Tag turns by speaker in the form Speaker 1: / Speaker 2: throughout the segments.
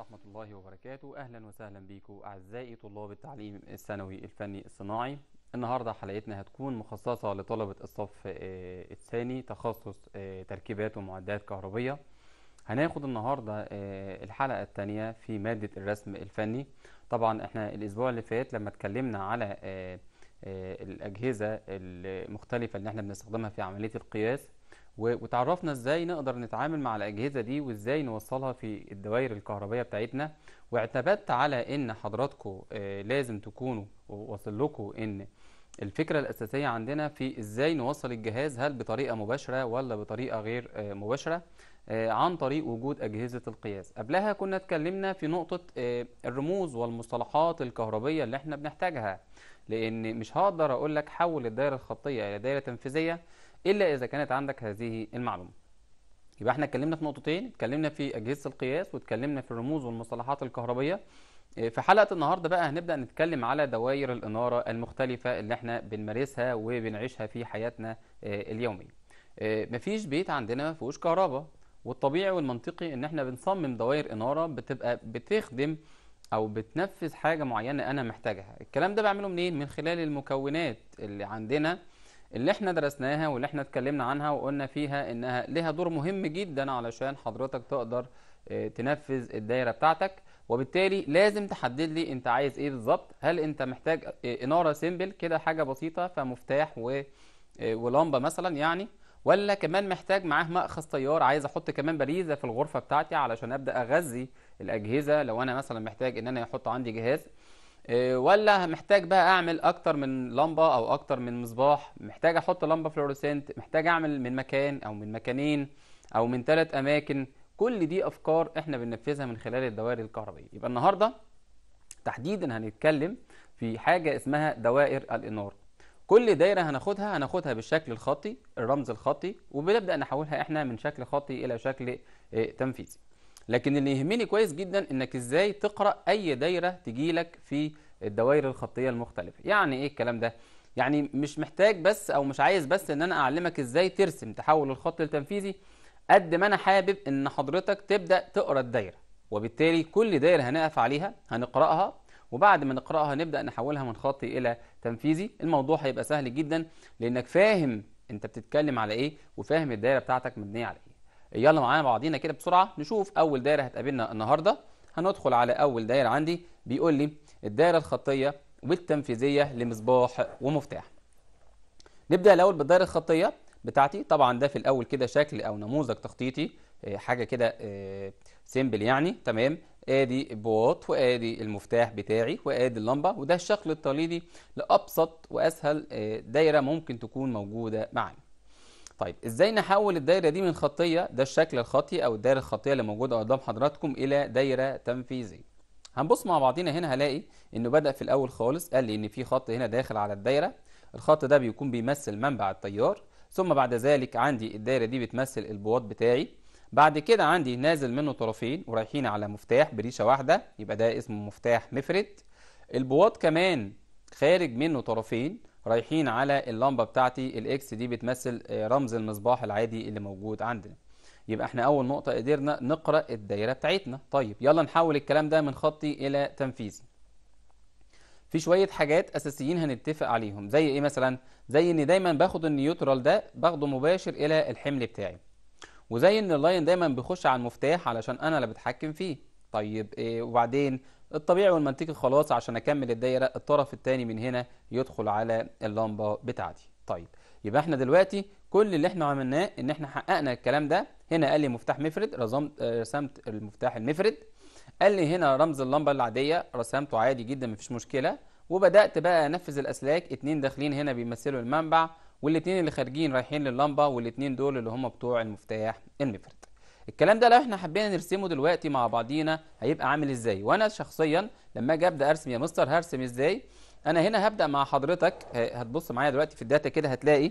Speaker 1: ورحمة الله وبركاته أهلا وسهلا بيكم أعزائي طلاب التعليم الثانوي الفني الصناعي النهاردة حلقتنا هتكون مخصصة لطلبة الصف آه، الثاني تخصص آه، تركيبات ومعدات كهربية هناخد النهاردة آه، الحلقة الثانية في مادة الرسم الفني طبعا احنا الأسبوع اللي فات لما اتكلمنا على الأجهزة المختلفة اللي احنا بنستخدمها في عملية القياس وتعرفنا ازاي نقدر نتعامل مع الاجهزه دي وازاي نوصلها في الدوائر الكهربائيه بتاعتنا واعتمدت على ان حضراتكم آه، لازم تكونوا واصل لكم ان الفكره الاساسيه عندنا في ازاي نوصل الجهاز هل بطريقه مباشره ولا بطريقه غير آه، مباشره آه، عن طريق وجود اجهزه القياس قبلها كنا اتكلمنا في نقطه الرموز والمصطلحات الكهربيه اللي احنا بنحتاجها لان مش هقدر اقول لك حول الدايره الخطيه الى دايره تنفيذيه الا اذا كانت عندك هذه المعلومه يبقى احنا اتكلمنا في نقطتين اتكلمنا في اجهزه القياس واتكلمنا في الرموز والمصطلحات الكهربيه آه، في حلقه النهارده بقى هنبدا نتكلم على دوائر الاناره المختلفه اللي احنا بنمارسها وبنعيشها في حياتنا آه، اليوميه آه، مفيش بيت عندنا ما فيهوش كهرباء والطبيعي والمنطقي ان احنا بنصمم دوائر اناره بتبقى بتخدم او بتنفذ حاجه معينه انا محتاجها الكلام ده بعمله منين من خلال المكونات اللي عندنا اللي احنا درسناها واللي احنا اتكلمنا عنها وقلنا فيها انها لها دور مهم جدا علشان حضرتك تقدر آه، تنفذ الدايره بتاعتك وبالتالي لازم تحدد لي انت عايز ايه بالظبط هل انت محتاج آه، اناره سيمبل كده حاجه بسيطه فمفتاح و آه، ولمبه مثلا يعني ولا كمان محتاج معاه مأخذ تيار عايز احط كمان باريزه في الغرفه بتاعتي علشان ابدا اغذي الاجهزه لو انا مثلا محتاج ان انا احط عندي جهاز إيه، ولا محتاج بقى اعمل اكتر من لمبه او اكتر من مصباح محتاج احط لمبه فلورسنت محتاج اعمل من مكان او من مكانين او من ثلاث اماكن كل دي افكار احنا بننفذها من خلال الدوائر الكهربائيه يبقى النهارده تحديدا هنتكلم في حاجه اسمها دوائر الاناره كل دايره هناخدها هناخدها بالشكل الخطي الرمز الخطي وبنبدا نحولها احنا من شكل خطي الى شكل إيه، تنفيذي لكن اللي يهمني كويس جدا انك ازاي تقرا اي دايره تجي لك في الدوائر الخطيه المختلفه يعني ايه الكلام ده يعني مش محتاج بس او مش عايز بس ان انا اعلمك ازاي ترسم تحول الخط التنفيذي قد ما انا حابب ان حضرتك تبدا تقرا الدايره وبالتالي كل دايره هنقف عليها هنقراها وبعد ما نقراها نبدا نحولها من خطي الى تنفيذي الموضوع هيبقى سهل جدا لانك فاهم انت بتتكلم على ايه وفاهم الدايره بتاعتك مبنيه على ايه يلا معانا بعضينا كده بسرعه نشوف اول دايره هتقابلنا النهارده هندخل على اول دايره عندي بيقول لي الدايره الخطيه والتنفيذيه لمصباح ومفتاح نبدا الاول بالدايره الخطيه بتاعتي طبعا ده في الاول كده شكل او نموذج تخطيطي آه، حاجه كده سيمبل آه، يعني تمام ادي البواط وادي المفتاح بتاعي وادي اللمبه وده الشكل التقليدي لابسط واسهل آه، دايره ممكن تكون موجوده معايا طيب ازاي نحول الدايره دي من خطيه ده الشكل الخطي او الدايره الخطيه اللي موجوده قدام حضراتكم الى دايره تنفيذيه هنبص مع بعضينا هنا هلاقي انه بدا في الاول خالص قال لي ان في خط هنا داخل على الدايره الخط ده بيكون بيمثل منبع التيار ثم بعد ذلك عندي الدايره دي بتمثل البواط بتاعي بعد كده عندي نازل منه طرفين ورايحين على مفتاح بريشه واحده يبقى ده اسمه مفتاح مفرد البواط كمان خارج منه طرفين رايحين على اللمبه بتاعتي الاكس دي بتمثل آه، رمز المصباح العادي اللي موجود عندنا يبقى احنا اول نقطه قدرنا نقرا الدايره بتاعتنا طيب يلا نحول الكلام ده من خطي الى تنفيذي في شويه حاجات اساسيين هنتفق عليهم زي ايه مثلا زي ان دايما باخد النيوترال ده باخده مباشر الى الحمل بتاعي وزي ان اللاين دايما بيخش على المفتاح علشان انا اللي بتحكم فيه طيب إيه وبعدين الطبيعي والمنطقي خلاص عشان اكمل الدايره الطرف الثاني من هنا يدخل على اللمبه بتاعتي طيب يبقى احنا دلوقتي كل اللي احنا عملناه ان احنا حققنا الكلام ده هنا قال لي مفتاح مفرد رسمت رسمت المفتاح المفرد قال لي هنا رمز اللمبه العاديه رسمته عادي جدا مفيش مشكله وبدات بقى انفذ الاسلاك اتنين داخلين هنا بيمثلوا المنبع والاثنين اللي خارجين رايحين لللمبه والاثنين دول اللي هم بتوع المفتاح المفرد الكلام ده لو احنا حبينا نرسمه دلوقتي مع بعضينا هيبقى عامل ازاي وانا شخصيا لما اجي ابدا ارسم يا مستر هرسم ازاي انا هنا هبدا مع حضرتك هتبص معايا دلوقتي في الداتا كده هتلاقي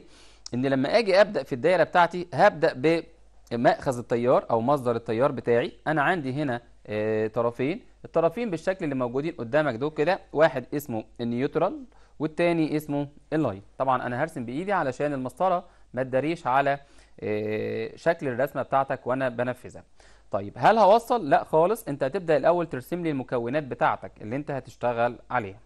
Speaker 1: ان لما اجي ابدا في الدايره بتاعتي هبدا بمأخذ التيار او مصدر التيار بتاعي انا عندي هنا آه، طرفين الطرفين بالشكل اللي موجودين قدامك دول كده واحد اسمه النيوترال والتاني اسمه اللاين طبعا انا هرسم بايدي علشان المسطره ما تداريش على آه، شكل الرسمه بتاعتك وانا بنفذها طيب هل هوصل لا خالص انت هتبدا الاول ترسم لي المكونات بتاعتك اللي انت هتشتغل عليها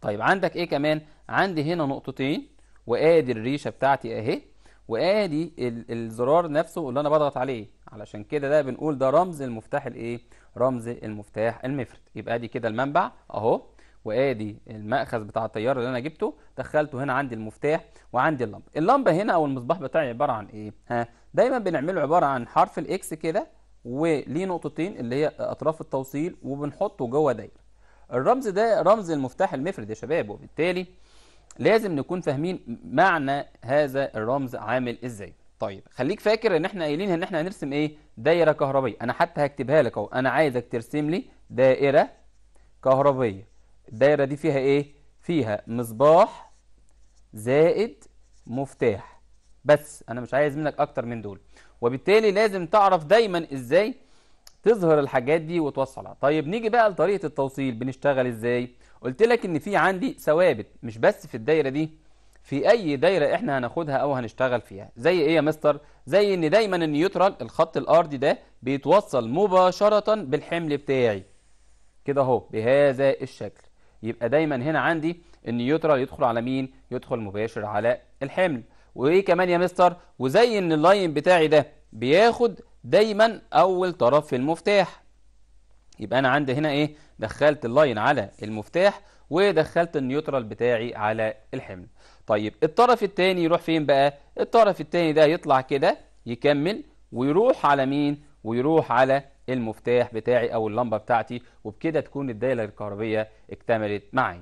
Speaker 1: طيب عندك ايه كمان عندي هنا نقطتين وادي الريشه بتاعتي اهي وادي الزرار نفسه اللي انا بضغط عليه علشان كده ده بنقول ده رمز المفتاح الايه رمز المفتاح المفرد يبقى ادي كده المنبع اهو وادي المأخذ بتاع التيار اللي انا جبته دخلته هنا عندي المفتاح وعندي اللمبة اللمبة هنا او المصباح بتاعي عبارة عن ايه ها دايما بنعمله عبارة عن حرف الاكس كده وليه نقطتين اللي هي اطراف التوصيل وبنحطه جوه دايرة الرمز ده رمز المفتاح المفرد يا شباب وبالتالي لازم نكون فاهمين معنى هذا الرمز عامل ازاي طيب خليك فاكر ان احنا قايلين ان احنا هنرسم ايه دايره كهربيه انا حتى هكتبها لك اهو انا عايزك ترسم لي دائره كهربيه الدايرة دي فيها ايه فيها مصباح زائد مفتاح بس انا مش عايز منك اكتر من دول وبالتالي لازم تعرف دايما ازاي تظهر الحاجات دي وتوصلها طيب نيجي بقى لطريقة التوصيل بنشتغل ازاي قلت لك ان في عندي ثوابت مش بس في الدايرة دي في اي دايرة احنا هناخدها او هنشتغل فيها زي ايه يا مستر زي ان دايما النيوترال الخط الارضي ده بيتوصل مباشرة بالحمل بتاعي كده اهو بهذا الشكل يبقى دايما هنا عندي النيوترال يدخل على مين يدخل مباشر على الحمل وايه كمان يا مستر وزي ان اللاين بتاعي ده بياخد دايما اول طرف في المفتاح يبقى انا عندي هنا ايه دخلت اللاين على المفتاح ودخلت النيوترال بتاعي على الحمل طيب الطرف الثاني يروح فين بقى الطرف الثاني ده يطلع كده يكمل ويروح على مين ويروح على المفتاح بتاعي او اللمبه بتاعتي وبكده تكون الدايره الكهربيه اكتملت معي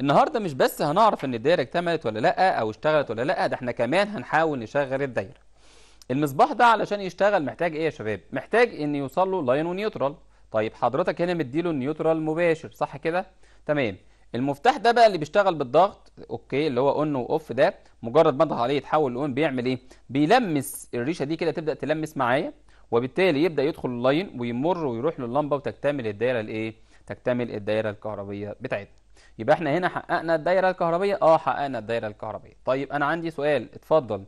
Speaker 1: النهارده مش بس هنعرف ان الدايره اكتملت ولا لا او اشتغلت ولا لا ده احنا كمان هنحاول نشغل الدايره المصباح ده علشان يشتغل محتاج ايه يا شباب محتاج ان يوصل له لاين ونيوترال طيب حضرتك هنا مديله النيوترال مباشر صح كده تمام المفتاح ده بقى اللي بيشتغل بالضغط اوكي اللي هو اون واوف ده مجرد ما اضغط عليه يتحول لاون بيعمل ايه بيلمس الريشه دي كده تبدا تلمس معايا وبالتالي يبدا يدخل اللاين ويمر ويروح لللمبه وتكتمل الدايره الايه تكتمل الدايره الكهربيه بتاعتنا يبقى احنا هنا حققنا الدايره الكهربيه اه حققنا الدايره الكهربيه طيب انا عندي سؤال اتفضل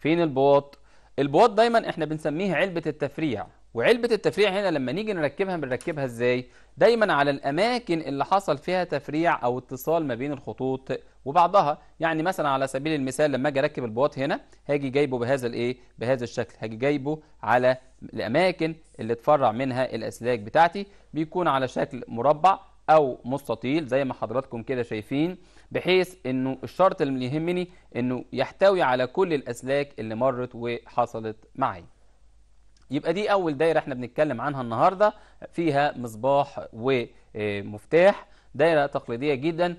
Speaker 1: فين البواط البواط دايما احنا بنسميه علبه التفريع وعلبة التفريع هنا لما نيجي نركبها بنركبها ازاي؟ دايما على الأماكن اللي حصل فيها تفريع أو اتصال ما بين الخطوط وبعضها، يعني مثلا على سبيل المثال لما أجي أركب البواط هنا هاجي جايبه بهذا الإيه؟ بهذا الشكل، هاجي جايبه على الأماكن اللي اتفرع منها الأسلاك بتاعتي، بيكون على شكل مربع أو مستطيل زي ما حضراتكم كده شايفين، بحيث إنه الشرط اللي يهمني إنه يحتوي على كل الأسلاك اللي مرت وحصلت معايا. يبقى دي أول دايرة احنا بنتكلم عنها النهاردة فيها مصباح ومفتاح دايرة تقليدية جدا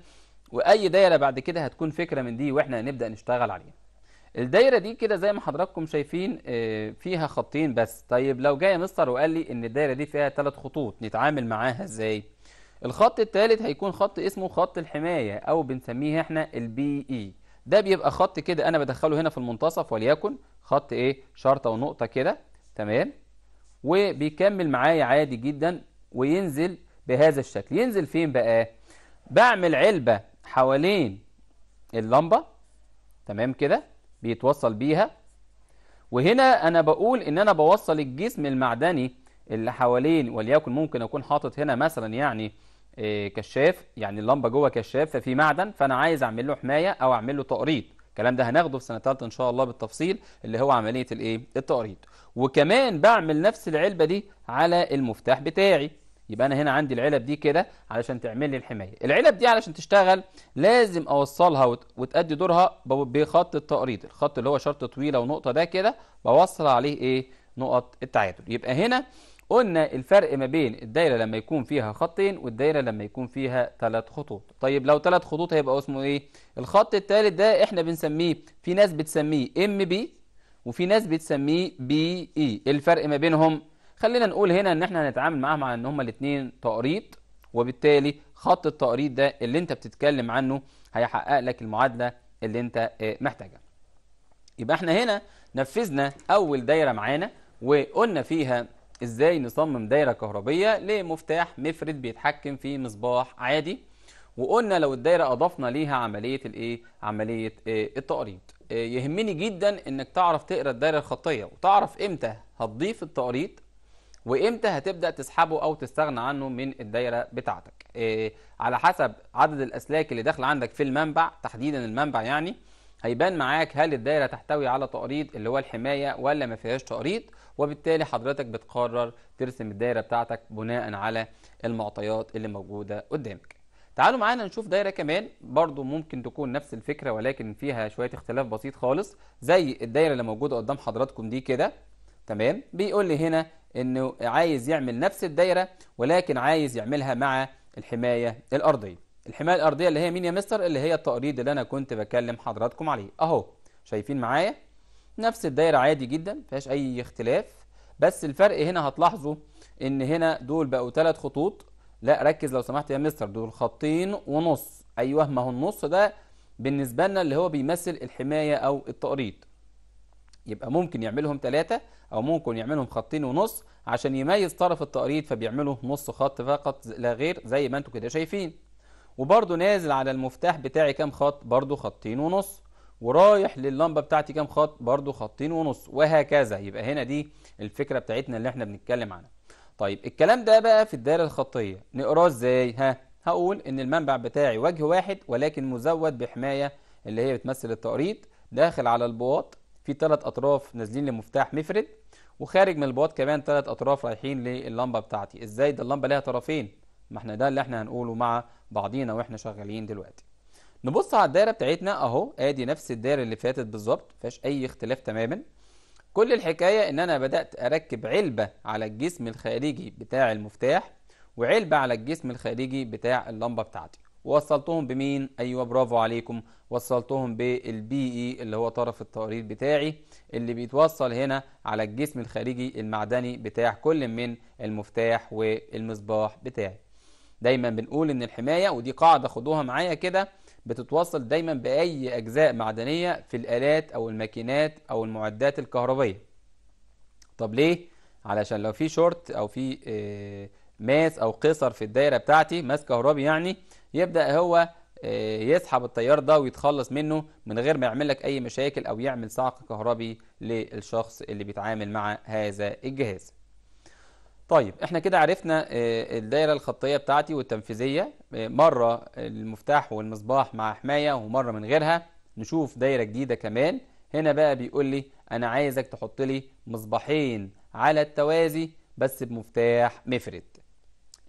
Speaker 1: وأي دايرة بعد كده هتكون فكرة من دي وإحنا نبدأ نشتغل عليها الدايرة دي كده زي ما حضراتكم شايفين آه، فيها خطين بس طيب لو جاي مستر وقال لي ان الدايرة دي فيها ثلاث خطوط نتعامل معاها ازاي الخط الثالث هيكون خط اسمه خط الحماية او بنسميه احنا البي اي ده بيبقى خط كده انا بدخله هنا في المنتصف وليكن خط ايه شرطة ونقطة كده تمام وبيكمل معايا عادي جدا وينزل بهذا الشكل ينزل فين بقى بعمل علبة حوالين اللمبة تمام كده بيتوصل بيها وهنا انا بقول ان انا بوصل الجسم المعدني اللي حوالين وليكن ممكن اكون حاطط هنا مثلا يعني آه، كشاف يعني اللمبه جوه كشاف ففي معدن فانا عايز اعمل له حمايه او اعمل له تقريط الكلام ده هناخده في سنة ثالثة إن شاء الله بالتفصيل اللي هو عملية الإيه؟ التقريض وكمان بعمل نفس العلبة دي على المفتاح بتاعي يبقى أنا هنا عندي العلب دي كده علشان تعمل لي الحماية العلب دي علشان تشتغل لازم أوصلها وتأدي دورها بخط التقريض الخط اللي هو شرط طويلة ونقطة ده كده بوصل عليه إيه؟ نقط التعادل يبقى هنا قلنا الفرق ما بين الدايرة لما يكون فيها خطين والدايرة لما يكون فيها ثلاث خطوط طيب لو ثلاث خطوط هيبقى اسمه ايه الخط الثالث ده احنا بنسميه في ناس بتسميه ام بي وفي ناس بتسميه بي اي e. الفرق ما بينهم خلينا نقول هنا ان احنا هنتعامل معاهم على ان هما الاثنين تقريض وبالتالي خط التقريض ده اللي انت بتتكلم عنه هيحقق لك المعادلة اللي انت آه، محتاجها يبقى احنا هنا نفذنا اول دايرة معانا وقلنا فيها ازاي نصمم دايره كهربيه لمفتاح مفرد بيتحكم في مصباح عادي وقلنا لو الدايره اضفنا ليها عمليه الايه عمليه إيه التقريض آه، يهمني جدا انك تعرف تقرا الدايره الخطيه وتعرف امتى هتضيف التقريض وامتى هتبدا تسحبه او تستغنى عنه من الدايره بتاعتك إيه على حسب عدد الاسلاك اللي داخله عندك في المنبع تحديدا المنبع يعني هيبان معاك هل الدايره تحتوي على تقريض اللي هو الحمايه ولا ما فيهاش تقريض وبالتالي حضرتك بتقرر ترسم الدايره بتاعتك بناء على المعطيات اللي موجوده قدامك تعالوا معانا نشوف دايره كمان برضو ممكن تكون نفس الفكره ولكن فيها شويه اختلاف بسيط خالص زي الدايره اللي موجوده قدام حضراتكم دي كده تمام بيقول لي هنا انه عايز يعمل نفس الدايره ولكن عايز يعملها مع الحمايه الارضيه الحمايه الارضيه اللي هي مين يا مستر اللي هي التقريض اللي انا كنت بكلم حضراتكم عليه اهو شايفين معايا نفس الدايره عادي جدا ما فيهاش اي اختلاف بس الفرق هنا هتلاحظوا ان هنا دول بقوا ثلاث خطوط لا ركز لو سمحت يا مستر دول خطين ونص ايوه ما هو النص ده بالنسبه لنا اللي هو بيمثل الحمايه او التقريض يبقى ممكن يعملهم ثلاثة أو ممكن يعملهم خطين ونص عشان يميز طرف التقريض فبيعمله نص خط فقط لا غير زي ما انتم كده شايفين وبرضه نازل على المفتاح بتاعي كام خط برضه خطين ونص ورايح لللمبه بتاعتي كام خط برضو خطين ونص وهكذا يبقى هنا دي الفكره بتاعتنا اللي احنا بنتكلم عنها طيب الكلام ده بقى في الدائره الخطيه نقراه ازاي ها هقول ان المنبع بتاعي وجه واحد ولكن مزود بحمايه اللي هي بتمثل التقريط داخل على البواط في ثلاث اطراف نازلين لمفتاح مفرد وخارج من البواط كمان ثلاث اطراف رايحين لللمبه بتاعتي ازاي ده اللمبه ليها طرفين ما احنا ده اللي احنا هنقوله مع بعضينا واحنا شغالين دلوقتي نبص على الدايره بتاعتنا اهو ادي نفس الدايره اللي فاتت بالظبط مفيهاش اي اختلاف تماما كل الحكايه ان انا بدات اركب علبه على الجسم الخارجي بتاع المفتاح وعلبه على الجسم الخارجي بتاع اللمبه بتاعتي ووصلتهم بمين ايوه برافو عليكم وصلتهم بالبي اي e اللي هو طرف التقرير بتاعي اللي بيتوصل هنا على الجسم الخارجي المعدني بتاع كل من المفتاح والمصباح بتاعي دايما بنقول ان الحمايه ودي قاعده خدوها معايا كده بتتوصل دايما بأي أجزاء معدنية في الآلات أو الماكينات أو المعدات الكهربية طب ليه؟ علشان لو في شورت أو في آه، ماس أو قصر في الدايرة بتاعتي ماس كهربي يعني يبدأ هو آه، يسحب التيار ده ويتخلص منه من غير ما يعمل لك أي مشاكل أو يعمل صعق كهربي للشخص اللي بيتعامل مع هذا الجهاز طيب احنا كده عرفنا آه، الدائرة الخطية بتاعتي والتنفيذية آه، مرة المفتاح والمصباح مع حماية ومرة من غيرها نشوف دايرة جديدة كمان هنا بقى بيقول لي انا عايزك تحط لي مصباحين على التوازي بس بمفتاح مفرد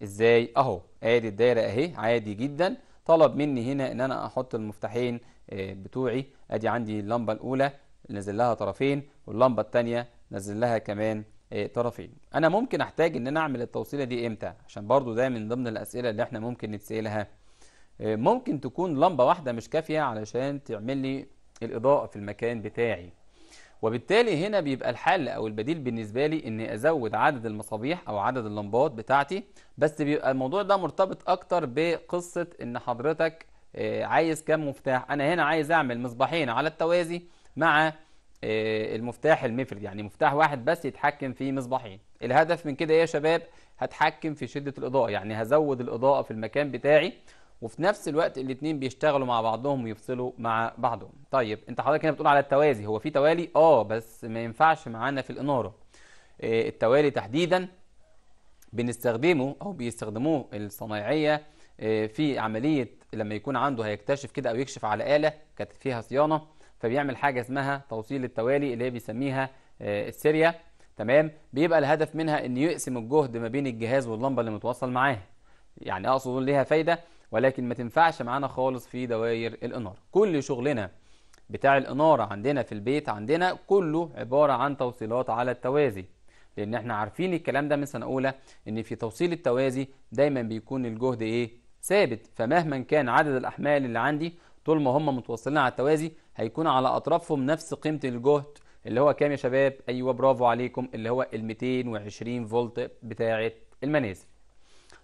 Speaker 1: ازاي اهو ادي الدايرة اهي عادي جدا طلب مني هنا ان انا احط المفتاحين آه، بتوعي ادي عندي اللمبة الاولى نزل لها طرفين واللمبة التانية نزل لها كمان إيه، طرفين انا ممكن احتاج ان انا اعمل التوصيله دي امتى عشان برضو ده من ضمن الاسئله اللي احنا ممكن نتسالها إيه، ممكن تكون لمبه واحده مش كافيه علشان تعمل لي الاضاءه في المكان بتاعي وبالتالي هنا بيبقى الحل او البديل بالنسبه لي اني ازود عدد المصابيح او عدد اللمبات بتاعتي بس بيبقى الموضوع ده مرتبط اكتر بقصه ان حضرتك إيه، عايز كم مفتاح انا هنا عايز اعمل مصباحين على التوازي مع آه، المفتاح المفرد يعني مفتاح واحد بس يتحكم في مصباحين الهدف من كده ايه يا شباب هتحكم في شدة الإضاءة يعني هزود الإضاءة في المكان بتاعي وفي نفس الوقت الاتنين بيشتغلوا مع بعضهم ويفصلوا مع بعضهم طيب انت حضرتك هنا بتقول على التوازي هو في توالي اه بس ما ينفعش معانا في الإنارة آه، التوالي تحديدا بنستخدمه او بيستخدموه الصنايعية آه، في عملية لما يكون عنده هيكتشف كده او يكشف على آلة كانت فيها صيانة فبيعمل حاجة اسمها توصيل التوالي اللي هي بيسميها آه، السيريا تمام بيبقى الهدف منها ان يقسم الجهد ما بين الجهاز واللمبه اللي متوصل معاها يعني اقصد ليها فايده ولكن ما تنفعش معانا خالص في دواير الاناره كل شغلنا بتاع الاناره عندنا في البيت عندنا كله عباره عن توصيلات على التوازي لان احنا عارفين الكلام ده من سنه اولى ان في توصيل التوازي دايما بيكون الجهد ايه ثابت فمهما كان عدد الاحمال اللي عندي طول ما هم متوصلين على التوازي هيكون على اطرافهم نفس قيمه الجهد اللي هو كام يا شباب ايوه برافو عليكم اللي هو ال 220 فولت بتاعه المنازل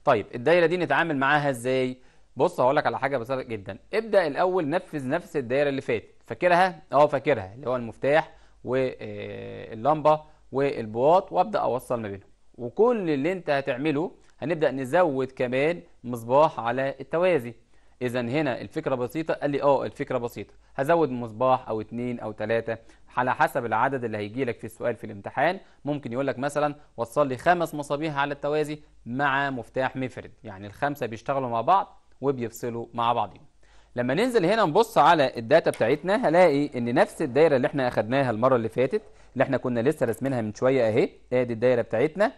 Speaker 1: طيب الدايره دي نتعامل معاها ازاي بص هقول لك على حاجه بسيطه جدا ابدا الاول نفذ نفس الدايره اللي فاتت فاكرها اه فاكرها اللي هو المفتاح واللمبه آه، والبواط وابدا اوصل ما بينهم وكل اللي انت هتعمله هنبدا نزود كمان مصباح على التوازي اذا هنا الفكره بسيطه قال لي اه الفكره بسيطه هزود مصباح او اتنين او تلاته على حسب العدد اللي هيجي لك في السؤال في الامتحان ممكن يقول لك مثلا وصل لي خمس مصابيح على التوازي مع مفتاح مفرد يعني الخمسه بيشتغلوا مع بعض وبيفصلوا مع بعضهم لما ننزل هنا نبص على الداتا بتاعتنا هلاقي ان نفس الدايره اللي احنا اخدناها المره اللي فاتت اللي احنا كنا لسه راسمينها من شويه اهي ادي الدايره بتاعتنا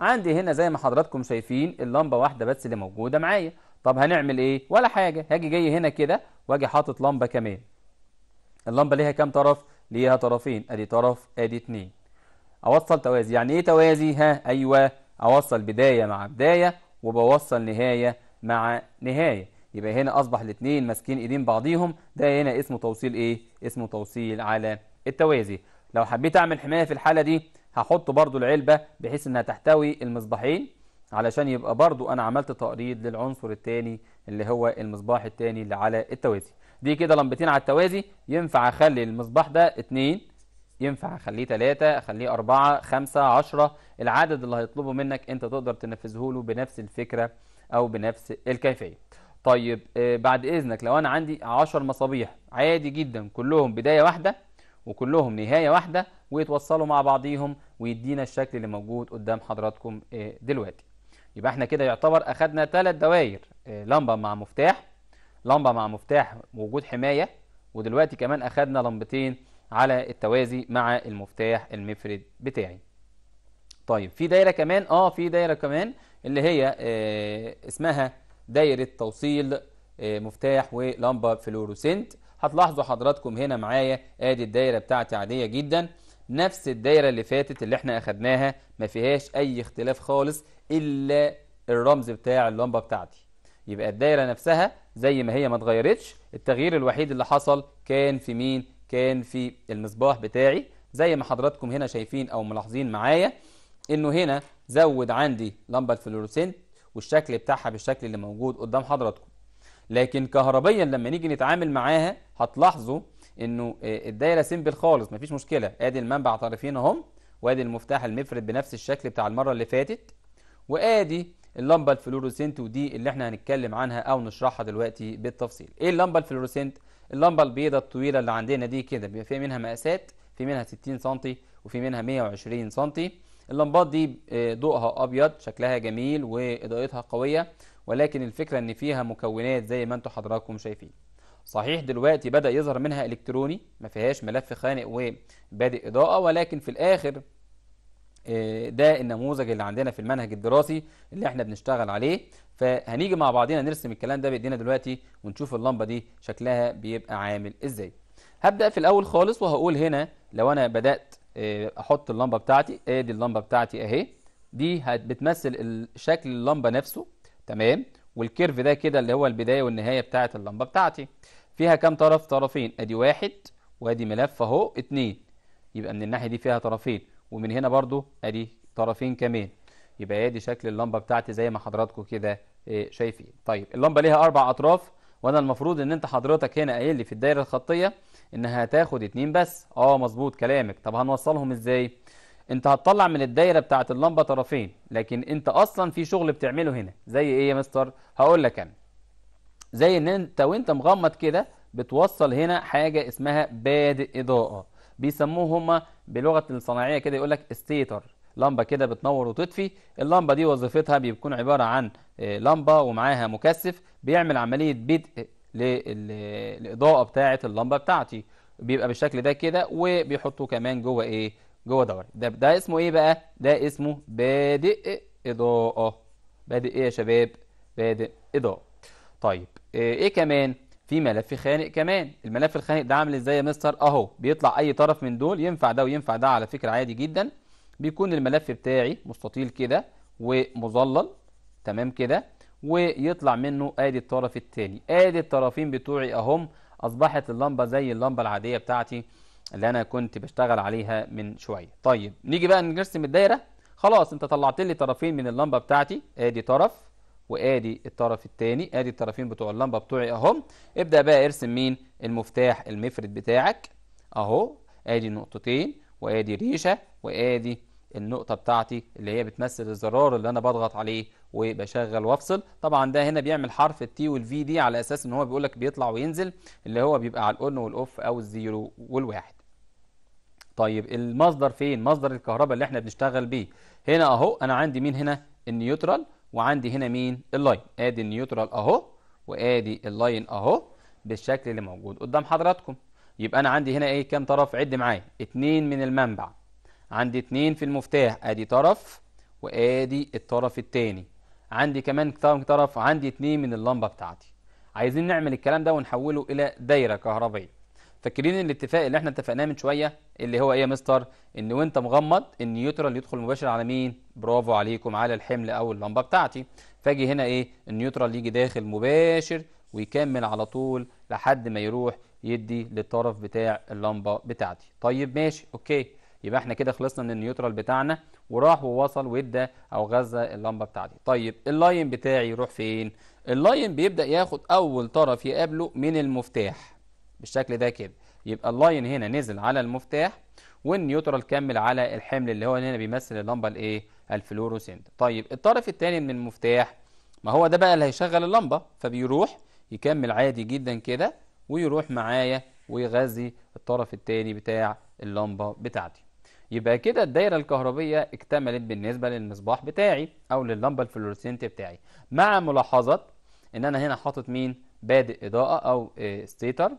Speaker 1: عندي هنا زي ما حضراتكم شايفين اللمبه واحده بس اللي موجوده معايا طب هنعمل ايه ولا حاجة هاجي جاي هنا كده واجي حاطط لمبة كمان اللمبة ليها كام طرف ليها طرفين ادي طرف ادي اتنين اوصل توازي يعني ايه توازي ها ايوه اوصل بداية مع بداية وبوصل نهاية مع نهاية يبقى هنا اصبح الاثنين ماسكين ايدين بعضيهم ده هنا اسمه توصيل ايه اسمه توصيل على التوازي لو حبيت اعمل حماية في الحالة دي هحط برضو العلبة بحيث انها تحتوي المصباحين علشان يبقى برضو انا عملت تقريض للعنصر الثاني اللي هو المصباح الثاني اللي على التوازي دي كده لمبتين على التوازي ينفع اخلي المصباح ده اتنين ينفع اخليه تلاتة اخليه اربعة خمسة عشرة العدد اللي هيطلبه منك انت تقدر تنفذه له بنفس الفكره او بنفس الكيفيه طيب آه، بعد اذنك لو انا عندي 10 مصابيح عادي جدا كلهم بدايه واحده وكلهم نهايه واحده ويتوصلوا مع بعضيهم ويدينا الشكل اللي موجود قدام حضراتكم آه، دلوقتي يبقى احنا كده يعتبر اخدنا ثلاث دوائر آه، لمبه مع مفتاح لمبه مع مفتاح وجود حمايه ودلوقتي كمان اخدنا لمبتين على التوازي مع المفتاح المفرد بتاعي طيب في دايره كمان اه في دايره كمان اللي هي آه اسمها دايره توصيل آه مفتاح ولمبه فلوروسنت هتلاحظوا حضراتكم هنا معايا ادي الدايره بتاعتي عاديه جدا نفس الدايره اللي فاتت اللي احنا اخدناها ما فيهاش اي اختلاف خالص إلا الرمز بتاع اللمبة بتاعتي يبقى الدايرة نفسها زي ما هي ما اتغيرتش التغيير الوحيد اللي حصل كان في مين كان في المصباح بتاعي زي ما حضراتكم هنا شايفين أو ملاحظين معايا إنه هنا زود عندي لمبة الفلوروسنت والشكل بتاعها بالشكل اللي موجود قدام حضراتكم لكن كهربيا لما نيجي نتعامل معاها هتلاحظوا انه آه، الدايره سيمبل خالص مفيش مشكله ادي المنبع طرفين اهم وادي المفتاح المفرد بنفس الشكل بتاع المره اللي فاتت وادي اللمبه الفلوروسنت ودي اللي احنا هنتكلم عنها او نشرحها دلوقتي بالتفصيل ايه اللمبه الفلوروسنت اللمبه البيضه الطويله اللي عندنا دي كده بيبقى فيها منها مقاسات في منها 60 سم وفي منها 120 سم اللمبات دي آه، ضوءها ابيض شكلها جميل واضاءتها قويه ولكن الفكره ان فيها مكونات زي ما انتم حضراتكم شايفين صحيح دلوقتي بدا يظهر منها الكتروني ما فيهاش ملف خانق وبادئ اضاءه ولكن في الاخر آه، ده النموذج اللي عندنا في المنهج الدراسي اللي احنا بنشتغل عليه فهنيجي مع بعضنا نرسم الكلام ده بايدينا دلوقتي ونشوف اللمبه دي شكلها بيبقى عامل ازاي هبدا في الاول خالص وهقول هنا لو انا بدات آه، احط اللمبه بتاعتي ادي اللمبه بتاعتي اهي دي بتمثل شكل اللمبه نفسه تمام والكيرف ده كده اللي هو البدايه والنهايه بتاعت اللمبه بتاعتي فيها كام طرف طرفين ادي واحد وادي ملف اهو اتنين يبقى من الناحيه دي فيها طرفين ومن هنا برضو ادي طرفين كمان يبقى ادي شكل اللمبه بتاعتي زي ما حضراتكم كده آه، شايفين طيب اللمبه ليها اربع اطراف وانا المفروض ان انت حضرتك هنا قايل لي في الدايره الخطيه انها هتاخد اتنين بس اه مظبوط كلامك طب هنوصلهم ازاي انت هتطلع من الدايره بتاعه اللمبه طرفين لكن انت اصلا في شغل بتعمله هنا زي ايه يا مستر هقول لك انا زي ان انت وانت مغمض كده بتوصل هنا حاجه اسمها بادئ اضاءه بيسموه هم بلغه الصناعيه كده يقول لك ستيتر لمبه كده بتنور وتطفي اللمبه دي وظيفتها بيكون عباره عن آه، لمبه ومعاها مكثف بيعمل عمليه بدء آه، للاضاءه بتاعه اللمبه بتاعتي بيبقى بالشكل ده كده وبيحطوه كمان جوه ايه جوه دوري ده ده اسمه ايه بقى ده اسمه بادئ اضاءه بادئ ايه يا شباب بادئ اضاءه طيب آه، ايه كمان في ملف خانق كمان الملف الخانق ده عامل ازاي يا مستر اهو بيطلع اي طرف من دول ينفع ده وينفع ده على فكره عادي جدا بيكون الملف بتاعي مستطيل كده ومظلل تمام كده ويطلع منه ادي الطرف الثاني ادي الطرفين بتوعي اهم اصبحت اللمبه زي اللمبه العاديه بتاعتي اللي انا كنت بشتغل عليها من شويه طيب نيجي بقى نرسم الدايره خلاص انت طلعت لي طرفين من اللمبه بتاعتي ادي طرف وادي الطرف الثاني ادي الطرفين بتوع اللمبه بتوعي اهم ابدا بقى ارسم مين المفتاح المفرد بتاعك اهو ادي نقطتين وادي ريشه وادي النقطة بتاعتي اللي هي بتمثل الزرار اللي أنا بضغط عليه وبشغل وافصل طبعا ده هنا بيعمل حرف التي والفي دي على أساس إن هو بيقول لك بيطلع وينزل اللي هو بيبقى على الأون والأوف أو الزيرو والواحد طيب المصدر فين مصدر الكهرباء اللي احنا بنشتغل بيه هنا أهو أنا عندي مين هنا النيوترال وعندي هنا مين اللاين ادي النيوترال اهو وادي اللاين اهو بالشكل اللي موجود قدام حضراتكم يبقى انا عندي هنا ايه كام طرف عد معايا اتنين من المنبع عندي اتنين في المفتاح ادي طرف وادي الطرف التاني عندي كمان طرف عندي اتنين من اللمبه بتاعتي عايزين نعمل الكلام ده ونحوله الى دايره كهربائيه فاكرين الاتفاق اللي احنا اتفقناه من شويه اللي هو ايه يا مستر ان وانت مغمض النيوترال يدخل مباشر على مين برافو عليكم على الحمل او اللمبه بتاعتي فاجي هنا ايه النيوترال يجي داخل مباشر ويكمل على طول لحد ما يروح يدي للطرف بتاع اللمبه بتاعتي طيب ماشي اوكي يبقى احنا كده خلصنا من النيوترال بتاعنا وراح ووصل وادى او غذى اللمبه بتاعتي طيب اللاين بتاعي يروح فين اللاين بيبدا ياخد اول طرف يقابله من المفتاح بالشكل ده كده يبقى اللاين هنا نزل على المفتاح والنيوترال كمل على الحمل اللي هو هنا بيمثل اللمبه الايه الفلوروسنت طيب الطرف الثاني من المفتاح ما هو ده بقى اللي هيشغل اللمبه فبيروح يكمل عادي جدا كده ويروح معايا ويغذي الطرف الثاني بتاع اللمبه بتاعتي يبقى كده الدايره الكهربيه اكتملت بالنسبه للمصباح بتاعي او لللمبه الفلوروسنت بتاعي مع ملاحظه ان انا هنا حاطط مين بادئ اضاءه او ستيتر آه،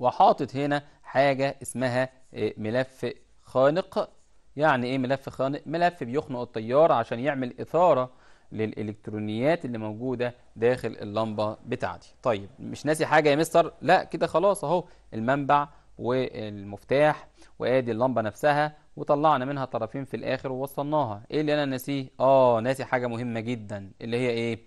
Speaker 1: وحاطط هنا حاجة اسمها آه، ملف خانق يعني ايه ملف خانق ملف بيخنق التيار عشان يعمل إثارة للإلكترونيات اللي موجودة داخل اللمبة بتاعتي طيب مش ناسي حاجة يا مستر لا كده خلاص اهو المنبع والمفتاح وادي اللمبة نفسها وطلعنا منها طرفين في الاخر ووصلناها ايه اللي انا ناسيه اه ناسي حاجة مهمة جدا اللي هي ايه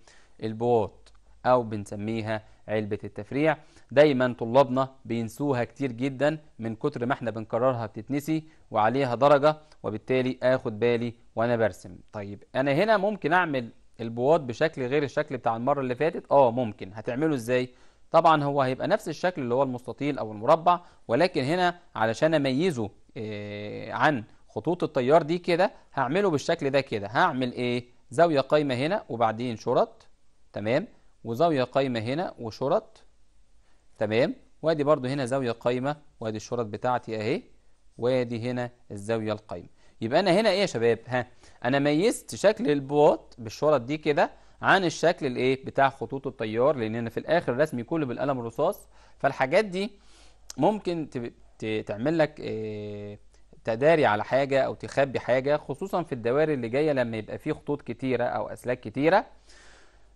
Speaker 1: البواط أو بنسميها علبة التفريع دايما طلابنا بينسوها كتير جدا من كتر ما احنا بنكررها بتتنسي وعليها درجة وبالتالي اخد بالي وانا برسم طيب انا هنا ممكن اعمل البواط بشكل غير الشكل بتاع المرة اللي فاتت اه ممكن هتعمله ازاي طبعا هو هيبقى نفس الشكل اللي هو المستطيل او المربع ولكن هنا علشان اميزه إيه عن خطوط التيار دي كده هعمله بالشكل ده كده هعمل ايه زاوية قايمة هنا وبعدين شرط تمام وزاوية قايمة هنا وشرط تمام وادي برضو هنا زاوية قايمة وادي الشرط بتاعتي اهي وادي هنا الزاوية القايمة يبقى انا هنا ايه يا شباب ها انا ميزت شكل البوت بالشرط دي كده عن الشكل الايه بتاع خطوط التيار لان انا في الاخر رسمي كله بالقلم الرصاص فالحاجات دي ممكن تعمل لك إيه تداري على حاجة أو تخبي حاجة خصوصا في الدوائر اللي جاية لما يبقى فيه خطوط كتيرة أو أسلاك كتيرة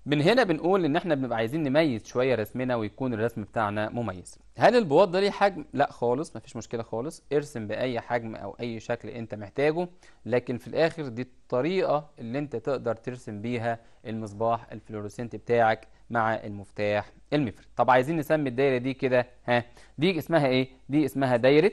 Speaker 1: من هنا بنقول ان احنا بنبقى عايزين نميز شويه رسمنا ويكون الرسم بتاعنا مميز هل البواط ده ليه حجم لا خالص مفيش مشكله خالص ارسم باي حجم او اي شكل انت محتاجه لكن في الاخر دي الطريقه اللي انت تقدر ترسم بيها المصباح الفلوريسنت بتاعك مع المفتاح المفرد طب عايزين نسمي الدايره دي كده ها دي اسمها ايه دي اسمها دايره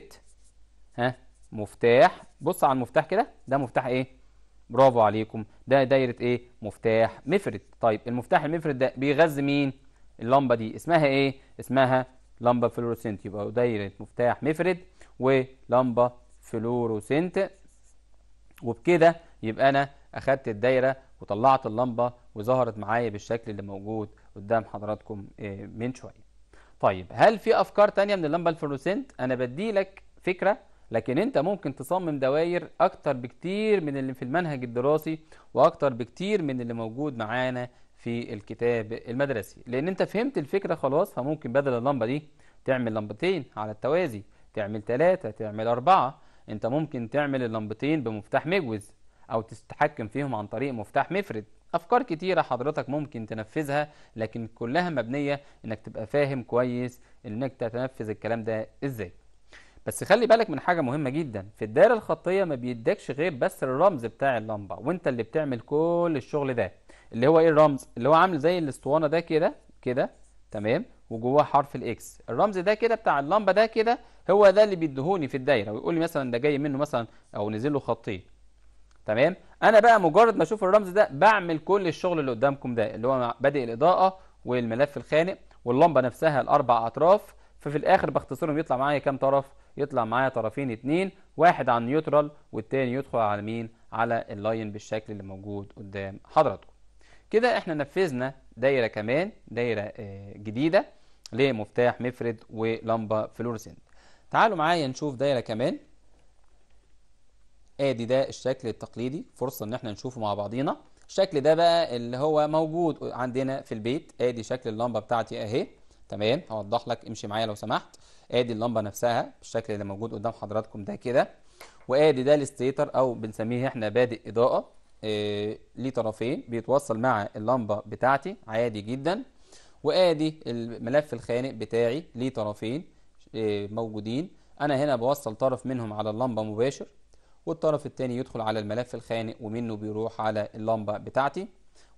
Speaker 1: ها مفتاح بص على المفتاح كده ده مفتاح ايه برافو عليكم ده دايره ايه مفتاح مفرد طيب المفتاح المفرد ده بيغذي مين اللمبه دي اسمها ايه اسمها لمبه فلوروسنت يبقى دايره مفتاح مفرد ولمبه فلوروسنت وبكده يبقى انا اخدت الدايره وطلعت اللمبه وظهرت معايا بالشكل اللي موجود قدام حضراتكم آه، من شويه طيب هل في افكار تانية من اللمبه الفلوروسنت انا بدي لك فكره لكن انت ممكن تصمم دوائر اكتر بكتير من اللي في المنهج الدراسي واكتر بكتير من اللي موجود معانا في الكتاب المدرسي لان انت فهمت الفكرة خلاص فممكن بدل اللمبة دي تعمل لمبتين على التوازي تعمل ثلاثة تعمل أربعة انت ممكن تعمل اللمبتين بمفتاح مجوز او تتحكم فيهم عن طريق مفتاح مفرد افكار كتيره حضرتك ممكن تنفذها لكن كلها مبنيه انك تبقى فاهم كويس انك تنفذ الكلام ده ازاي بس خلي بالك من حاجه مهمه جدا في الدائره الخطيه ما بيدكش غير بس الرمز بتاع اللمبه وانت اللي بتعمل كل الشغل ده اللي هو ايه الرمز اللي هو عامل زي الاسطوانه ده كده كده تمام وجواه حرف الاكس الرمز ده كده بتاع اللمبه ده كده هو ده اللي بيدهوني في الدايره ويقول لي مثلا ده جاي منه مثلا او نزل له خطين تمام انا بقى مجرد ما اشوف الرمز ده بعمل كل الشغل اللي قدامكم ده اللي هو بادئ الاضاءه والملف الخانق واللمبه نفسها الاربع اطراف ففي الاخر بختصرهم يطلع معايا كام طرف يطلع معايا طرفين اتنين واحد على النيوترال والتاني يدخل على مين على اللاين بالشكل اللي موجود قدام حضراتكم كده احنا نفذنا دايره كمان دايره آه، جديده لمفتاح مفرد ولمبه فلورسنت تعالوا معايا نشوف دايره كمان ادي ده الشكل التقليدي فرصه ان احنا نشوفه مع بعضينا الشكل ده بقى اللي هو موجود عندنا في البيت ادي شكل اللمبه بتاعتي اهي تمام هوضح لك امشي معايا لو سمحت ادي اللمبه نفسها بالشكل اللي موجود قدام حضراتكم ده كده وادي ده الاستيتر او بنسميه احنا بادئ اضاءه إيه ليه طرفين بيتوصل مع اللمبه بتاعتي عادي جدا وادي الملف الخانق بتاعي ليه طرفين إيه موجودين انا هنا بوصل طرف منهم على اللمبه مباشر والطرف الثاني يدخل على الملف الخانق ومنه بيروح على اللمبه بتاعتي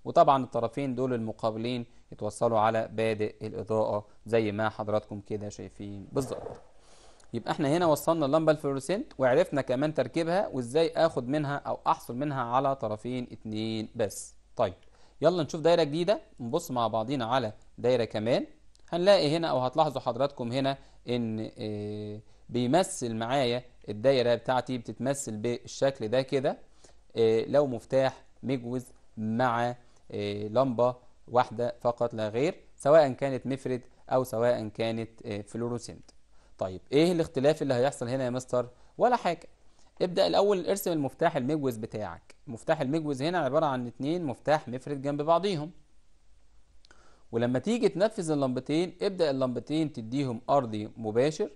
Speaker 1: وطبعا الطرفين دول المقابلين يتوصلوا على بادئ الإضاءة زي ما حضراتكم كده شايفين بالظبط يبقى احنا هنا وصلنا اللمبة الفلوريسنت وعرفنا كمان تركيبها وازاي اخد منها او احصل منها على طرفين اتنين بس طيب يلا نشوف دايرة جديدة نبص مع بعضينا على دايرة كمان هنلاقي هنا او هتلاحظوا حضراتكم هنا ان آه، بيمثل معايا الدايرة بتاعتي بتتمثل بالشكل ده كده آه، لو مفتاح مجوز مع آه، لمبة واحدة فقط لا غير سواء كانت مفرد أو سواء كانت آه، فلوروسنت طيب إيه الاختلاف اللي هيحصل هنا يا مستر ولا حاجة ابدأ الأول ارسم المفتاح المجوز بتاعك مفتاح المجوز هنا عبارة عن اتنين مفتاح مفرد جنب بعضيهم ولما تيجي تنفذ اللمبتين ابدأ اللمبتين تديهم أرضي مباشر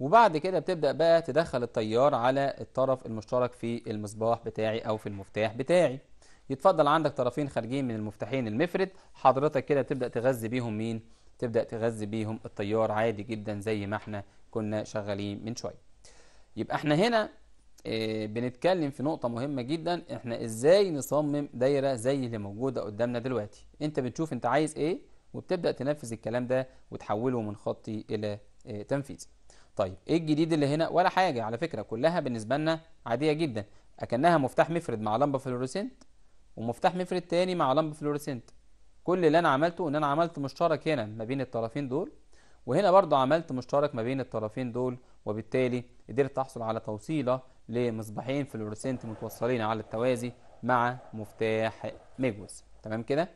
Speaker 1: وبعد كده بتبدأ بقى تدخل التيار على الطرف المشترك في المصباح بتاعي أو في المفتاح بتاعي يتفضل عندك طرفين خارجين من المفتاحين المفرد حضرتك كده تبدأ تغذي بيهم مين تبدأ تغذي بيهم التيار عادي جدا زي ما احنا كنا شغالين من شوية يبقى احنا هنا آه، بنتكلم في نقطة مهمة جدا احنا ازاي نصمم دايرة زي اللي موجودة قدامنا دلوقتي انت بتشوف انت عايز ايه وبتبدأ تنفذ الكلام ده وتحوله من خطي الى آه، تنفيذ طيب ايه الجديد اللي هنا ولا حاجة على فكرة كلها بالنسبة لنا عادية جدا اكنها مفتاح مفرد مع لمبة فلورسنت ومفتاح مفرد تاني مع لمب فلوريسنت كل اللي انا عملته ان انا عملت مشترك هنا ما بين الطرفين دول وهنا برضو عملت مشترك ما بين الطرفين دول وبالتالي قدرت احصل على توصيله لمصباحين فلوريسنت متوصلين على التوازي مع مفتاح مجوز تمام كده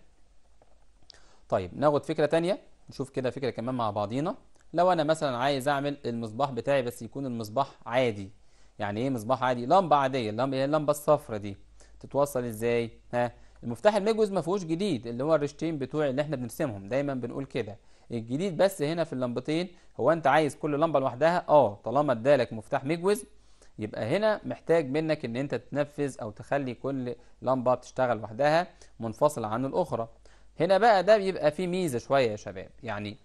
Speaker 1: طيب ناخد فكره تانية نشوف كده فكره كمان مع بعضينا لو انا مثلا عايز اعمل المصباح بتاعي بس يكون المصباح عادي يعني ايه مصباح عادي لمبه عاديه اللمبه هي اللمبه دي تتوصل ازاي ها المفتاح المجوز ما فيهوش جديد اللي هو الرشتين بتوع اللي احنا بنرسمهم دايما بنقول كده الجديد بس هنا في اللمبتين هو انت عايز كل لمبه لوحدها اه طالما ادالك مفتاح مجوز يبقى هنا محتاج منك ان انت تنفذ او تخلي كل لمبه بتشتغل لوحدها منفصله عن الاخرى هنا بقى ده بيبقى فيه ميزه شويه يا شباب يعني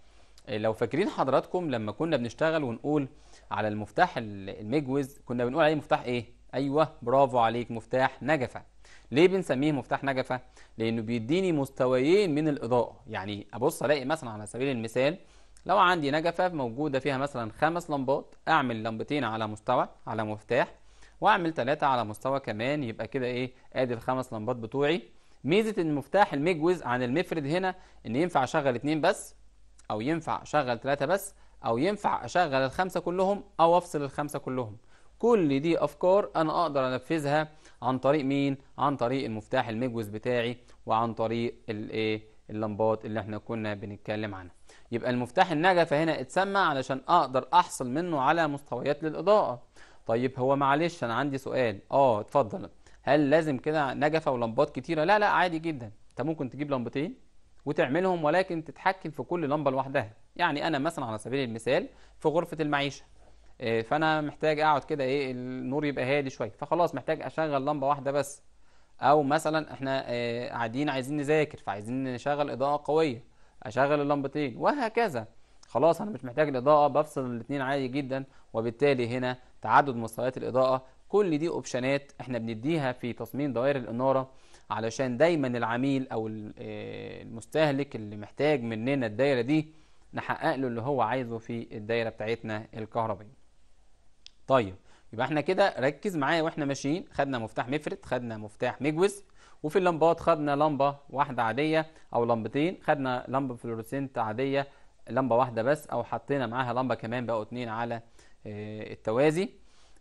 Speaker 1: لو فاكرين حضراتكم لما كنا بنشتغل ونقول على المفتاح المجوز كنا بنقول عليه مفتاح ايه أيوه برافو عليك مفتاح نجفة ليه بنسميه مفتاح نجفة؟ لأنه بيديني مستويين من الإضاءة يعني أبص ألاقي مثلا على سبيل المثال لو عندي نجفة موجودة فيها مثلا خمس لمبات أعمل لمبتين على مستوى على مفتاح وأعمل ثلاثة على مستوى كمان يبقى كده إيه آدي الخمس لمبات بتوعي ميزة المفتاح المجوز عن المفرد هنا إن ينفع أشغل اتنين بس أو ينفع أشغل ثلاثة بس أو ينفع أشغل الخمسة كلهم أو أفصل الخمسة كلهم كل دي أفكار أنا أقدر أنفذها عن طريق مين؟ عن طريق المفتاح المجوز بتاعي وعن طريق الإيه؟ اللمبات اللي احنا كنا بنتكلم عنها يبقى المفتاح النجفة هنا اتسمى علشان أقدر أحصل منه على مستويات للإضاءة طيب هو معلش أنا عندي سؤال آه اتفضل هل لازم كده نجفة ولمبات كتيرة؟ لا لا عادي جدا أنت ممكن تجيب لمبتين وتعملهم ولكن تتحكم في كل لمبة لوحدها يعني أنا مثلا على سبيل المثال في غرفة المعيشة آه، فانا محتاج اقعد كده ايه النور يبقى هادي شويه فخلاص محتاج اشغل لمبه واحده بس او مثلا احنا آه، قاعدين عايزين نذاكر فعايزين نشغل اضاءه قويه اشغل اللمبتين وهكذا خلاص انا مش محتاج الاضاءه بفصل الاثنين عادي جدا وبالتالي هنا تعدد مستويات الاضاءه كل دي اوبشنات احنا بنديها في تصميم دوائر الاناره علشان دايما العميل او آه، المستهلك اللي محتاج مننا الدايره دي نحقق له اللي هو عايزه في الدايره بتاعتنا الكهربائيه طيب يبقى احنا كده ركز معايا واحنا ماشيين خدنا مفتاح مفرد خدنا مفتاح مجوز وفي اللمبات خدنا لمبه واحده عاديه او لمبتين خدنا لمبه فلورسنت عاديه لمبه واحده بس او حطينا معاها لمبه كمان بقوا اتنين على آه، التوازي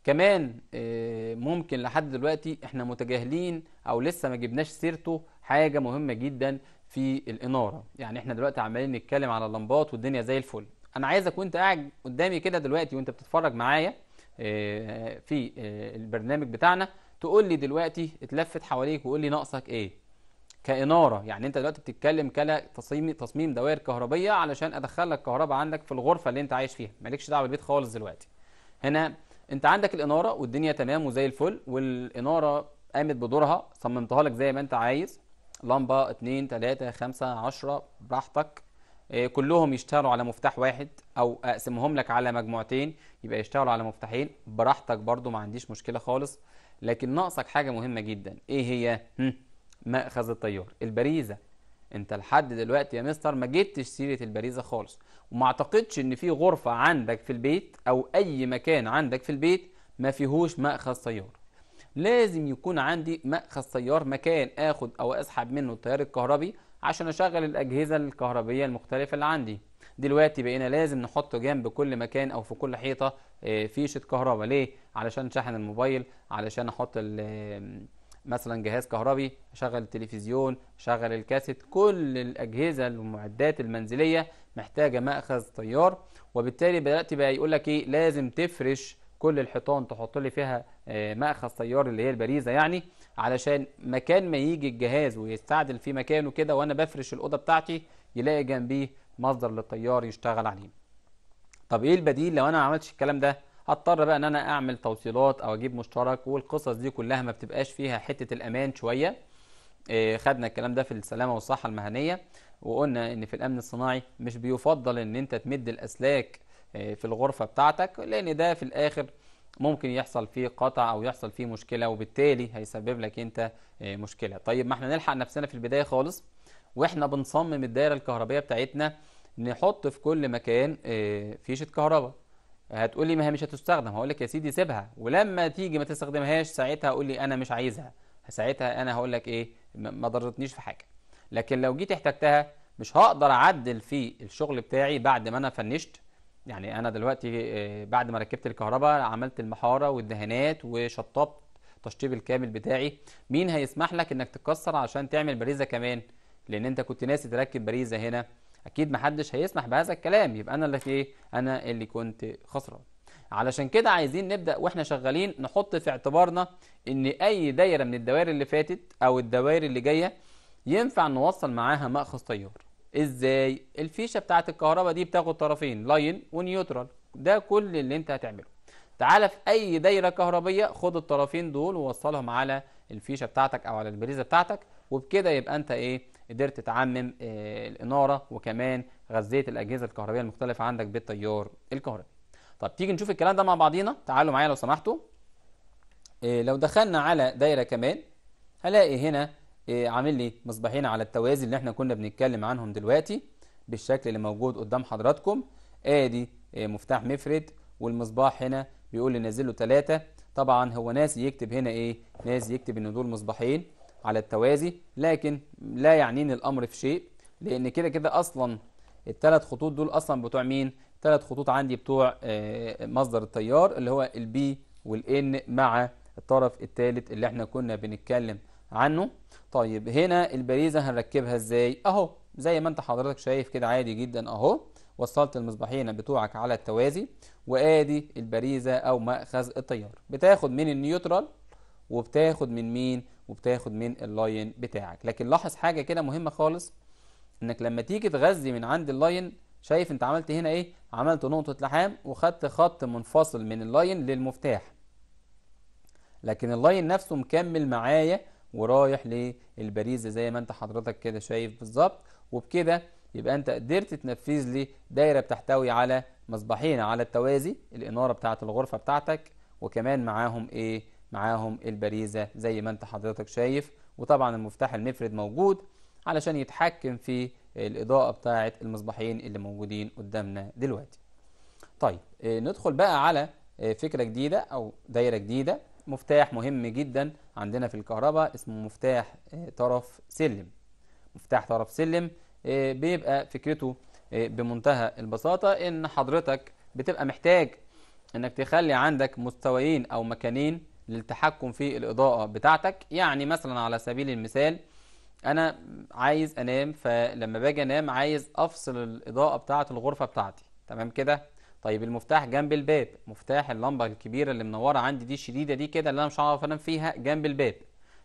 Speaker 1: كمان آه، ممكن لحد دلوقتي احنا متجاهلين او لسه ما جبناش سيرته حاجه مهمه جدا في الاناره يعني احنا دلوقتي عمالين نتكلم على اللمبات والدنيا زي الفل انا عايزك وانت قاعد قدامي كده دلوقتي وانت بتتفرج معايا آه، في آه، البرنامج بتاعنا تقول لي دلوقتي اتلفت حواليك وقول لي ناقصك ايه كاناره يعني انت دلوقتي بتتكلم كلا تصميم تصميم دوائر كهربيه علشان ادخل لك كهرباء عندك في الغرفه اللي انت عايش فيها مالكش دعوه بالبيت خالص دلوقتي هنا انت عندك الاناره والدنيا تمام وزي الفل والاناره قامت بدورها صممتها لك زي ما انت عايز لمبه 2 3 5 10 براحتك إيه، كلهم يشتغلوا على مفتاح واحد او اقسمهم لك على مجموعتين يبقى يشتغلوا على مفتاحين براحتك برضو ما عنديش مشكله خالص لكن ناقصك حاجه مهمه جدا ايه هي ماخذ التيار البريزه انت لحد دلوقتي يا مستر ما جبتش سيره البريزه خالص وما اعتقدش ان في غرفه عندك في البيت او اي مكان عندك في البيت ما فيهوش ماخذ تيار لازم يكون عندي ماخذ تيار مكان اخد او اسحب منه التيار الكهربي عشان اشغل الاجهزه الكهربائيه المختلفه اللي عندي دلوقتي بقينا لازم نحط جنب كل مكان او في كل حيطه آه، فيشه كهرباء ليه علشان شحن الموبايل علشان احط مثلا جهاز كهربي اشغل التلفزيون اشغل الكاسيت كل الاجهزه والمعدات المنزليه محتاجه ماخذ تيار وبالتالي بدات بقى يقول لك ايه لازم تفرش كل الحيطان تحط لي فيها آه، ماخذ تيار اللي هي البريزه يعني علشان مكان ما يجي الجهاز ويستعدل في مكانه كده وانا بفرش الاوضه بتاعتي يلاقي جنبيه مصدر للتيار يشتغل عليه طب ايه البديل لو انا ما عملتش الكلام ده هضطر بقى ان انا اعمل توصيلات او اجيب مشترك والقصص دي كلها ما بتبقاش فيها حته الامان شويه إيه خدنا الكلام ده في السلامه والصحه المهنيه وقلنا ان في الامن الصناعي مش بيفضل ان انت تمد الاسلاك آه، في الغرفه بتاعتك لان ده في الاخر ممكن يحصل فيه قطع او يحصل فيه مشكله وبالتالي هيسبب لك انت آه، مشكله طيب ما احنا نلحق نفسنا في البدايه خالص واحنا بنصمم الدايره الكهربائيه بتاعتنا نحط في كل مكان آه، فيشه كهرباء هتقولي ما هي مش هتستخدم هقول لك يا سيدي سيبها ولما تيجي ما تستخدمهاش ساعتها قول لي انا مش عايزها ساعتها انا هقول لك ايه ما ضرتنيش في حاجه لكن لو جيت احتجتها مش هقدر اعدل في الشغل بتاعي بعد ما انا فنشت يعني انا دلوقتي آه، بعد ما ركبت الكهرباء عملت المحاره والدهانات وشطبت التشطيب الكامل بتاعي مين هيسمح لك انك تكسر عشان تعمل بريزه كمان لان انت كنت ناسي تركب بريزه هنا اكيد محدش هيسمح بهذا الكلام يبقى انا اللي ايه انا اللي كنت خسران علشان كده عايزين نبدا واحنا شغالين نحط في اعتبارنا ان اي دايره من الدوائر اللي فاتت او الدوائر اللي جايه ينفع نوصل معاها مأخذ تيار ازاي الفيشه بتاعه الكهرباء دي بتاخد طرفين لاين ونيوترال ده كل اللي انت هتعمله تعالى في اي دايره كهربيه خد الطرفين دول ووصلهم على الفيشه بتاعتك او على البريزه بتاعتك وبكده يبقى انت ايه قدرت تعمم آه الاناره وكمان غذيت الاجهزه الكهربائيه المختلفه عندك بالتيار الكهربي طب تيجي نشوف الكلام ده مع بعضينا تعالوا معايا لو سمحتوا إيه لو دخلنا على دايره كمان هلاقي هنا إيه، عامل لي مصباحين على التوازي اللي احنا كنا بنتكلم عنهم دلوقتي بالشكل اللي موجود قدام حضراتكم ادي آه، مفتاح مفرد والمصباح هنا بيقول لي نازل له 3 طبعا هو ناسي يكتب هنا ايه ناسي يكتب ان دول مصباحين على التوازي لكن لا يعنيني الامر في شيء لان كده كده اصلا الثلاث خطوط دول اصلا بتوع مين ثلاث خطوط عندي بتوع آه، مصدر التيار اللي هو البي والان مع الطرف الثالث اللي احنا كنا بنتكلم عنه طيب هنا البريزة هنركبها ازاي اهو زي ما انت حضرتك شايف كده عادي جدا اهو وصلت المصباحين بتوعك على التوازي وادي البريزة او مأخذ التيار بتاخد من النيوترال وبتاخد من مين وبتاخد من اللاين بتاعك لكن لاحظ حاجة كده مهمة خالص انك لما تيجي تغذي من عند اللاين شايف انت عملت هنا ايه عملت نقطة لحام وخدت خط منفصل من اللاين للمفتاح لكن اللاين نفسه مكمل معايا ورايح للبريزه زي ما انت حضرتك كده شايف بالظبط وبكده يبقى انت قدرت تنفذ لي دايره بتحتوي على مصباحين على التوازي الاناره بتاعت الغرفه بتاعتك وكمان معاهم ايه معاهم البريزه زي ما انت حضرتك شايف وطبعا المفتاح المفرد موجود علشان يتحكم في الاضاءه بتاعت المصباحين اللي موجودين قدامنا دلوقتي طيب آه، ندخل بقى على آه، فكره جديده او دايره جديده مفتاح مهم جدا عندنا في الكهرباء اسمه مفتاح آه، طرف سلم مفتاح طرف سلم آه، بيبقى فكرته آه، بمنتهى البساطة ان حضرتك بتبقى محتاج انك تخلي عندك مستويين او مكانين للتحكم في الإضاءة بتاعتك يعني مثلا على سبيل المثال أنا عايز أنام فلما باجي أنام عايز أفصل الإضاءة بتاعة الغرفة بتاعتي تمام كده طيب المفتاح جنب الباب مفتاح اللمبه الكبيره اللي منوره عندي دي الشديده دي كده اللي انا مش هعرف انام فيها جنب الباب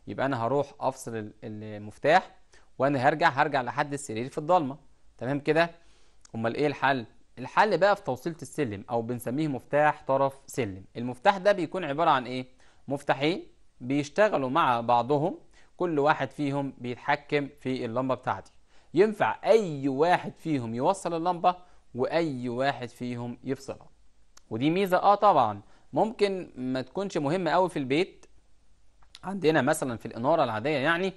Speaker 1: يبقى انا هروح افصل المفتاح وانا هرجع هرجع لحد السرير في الضلمه تمام كده امال ايه الحل الحل بقى في توصيله السلم او بنسميه مفتاح طرف سلم المفتاح ده بيكون عباره عن ايه مفتاحين بيشتغلوا مع بعضهم كل واحد فيهم بيتحكم في اللمبه بتاعتي ينفع اي واحد فيهم يوصل اللمبه واي واحد فيهم يفصلها ودي ميزه اه طبعا ممكن ما تكونش مهمه قوي في البيت عندنا مثلا في الاناره العاديه يعني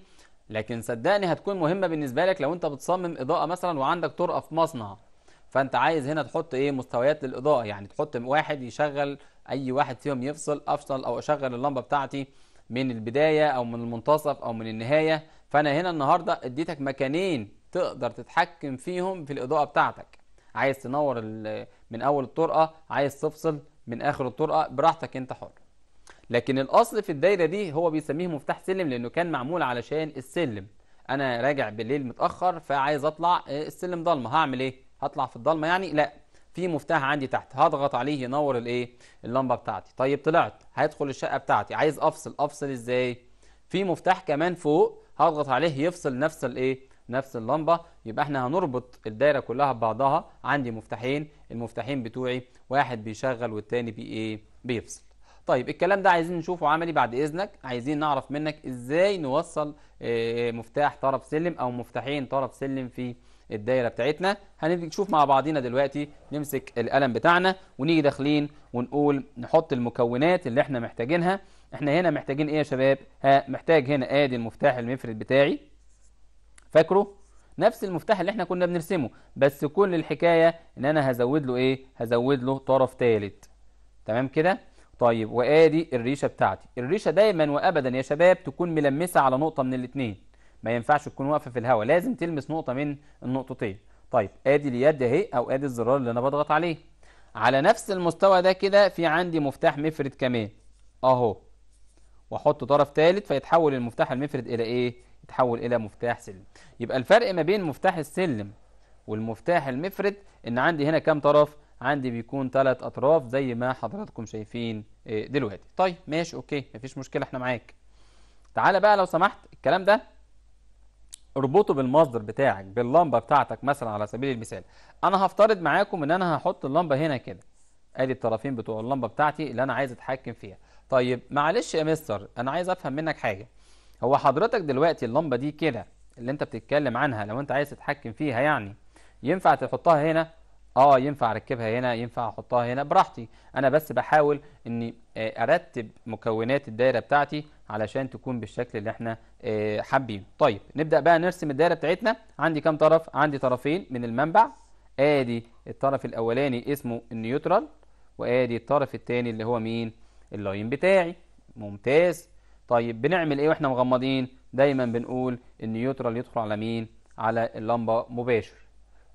Speaker 1: لكن صدقني هتكون مهمه بالنسبه لك لو انت بتصمم اضاءه مثلا وعندك طرقه في مصنع فانت عايز هنا تحط ايه مستويات للاضاءه يعني تحط واحد يشغل اي واحد فيهم يفصل افصل او اشغل اللمبه بتاعتي من البدايه او من المنتصف او من النهايه فانا هنا النهارده اديتك مكانين تقدر تتحكم فيهم في الاضاءه بتاعتك عايز تنور من اول الطرقه عايز تفصل من اخر الطرقه براحتك انت حر لكن الاصل في الدايره دي هو بيسميه مفتاح سلم لانه كان معمول علشان السلم انا راجع بالليل متاخر فعايز اطلع آه، السلم ضلمه هعمل ايه هطلع في الضلمه يعني لا في مفتاح عندي تحت هضغط عليه ينور الايه اللمبه بتاعتي طيب طلعت هيدخل الشقه بتاعتي عايز افصل افصل ازاي في مفتاح كمان فوق هضغط عليه يفصل نفس الايه نفس اللمبة يبقى احنا هنربط الدايرة كلها ببعضها عندي مفتاحين المفتاحين بتوعي واحد بيشغل والتاني بي ايه بيفصل طيب الكلام ده عايزين نشوفه عملي بعد اذنك عايزين نعرف منك ازاي نوصل آه، مفتاح طرف سلم او مفتاحين طرف سلم في الدايره بتاعتنا هنشوف مع بعضينا دلوقتي نمسك القلم بتاعنا ونيجي داخلين ونقول نحط المكونات اللي احنا محتاجينها احنا هنا محتاجين ايه يا شباب ها محتاج هنا ادي المفتاح المفرد بتاعي فاكره نفس المفتاح اللي احنا كنا بنرسمه بس كل الحكاية ان انا هزود له ايه هزود له طرف ثالث تمام كده طيب وادي الريشة بتاعتي الريشة دايما وابدا يا شباب تكون ملمسة على نقطة من الاثنين ما ينفعش تكون واقفة في الهواء لازم تلمس نقطة من النقطتين طيب ادي اليد اهي او ادي الزرار اللي انا بضغط عليه على نفس المستوى ده كده في عندي مفتاح مفرد كمان اهو واحط طرف ثالث فيتحول المفتاح المفرد الى ايه يتحول الى مفتاح سلم يبقى الفرق ما بين مفتاح السلم والمفتاح المفرد ان عندي هنا كام طرف عندي بيكون ثلاث اطراف زي ما حضراتكم شايفين آه، دلوقتي طيب ماشي اوكي مفيش مشكله احنا معاك تعالى بقى لو سمحت الكلام ده اربطه بالمصدر بتاعك باللمبه بتاعتك مثلا على سبيل المثال انا هفترض معاكم ان انا هحط اللمبه هنا كده ادي الطرفين بتوع اللمبه بتاعتي اللي انا عايز اتحكم فيها طيب معلش يا مستر انا عايز افهم منك حاجه هو حضرتك دلوقتي اللمبه دي كده اللي انت بتتكلم عنها لو انت عايز تتحكم فيها يعني ينفع تحطها هنا اه ينفع اركبها هنا ينفع احطها هنا براحتي انا بس بحاول اني آه، ارتب مكونات الدايره بتاعتي علشان تكون بالشكل اللي احنا آه، حابينه طيب نبدا بقى نرسم الدايره بتاعتنا عندي كام طرف عندي طرفين من المنبع ادي الطرف الاولاني اسمه النيوترال وادي الطرف الثاني اللي هو مين اللاين بتاعي ممتاز طيب بنعمل ايه واحنا مغمضين دايما بنقول النيوترال يدخل على مين على اللمبه مباشر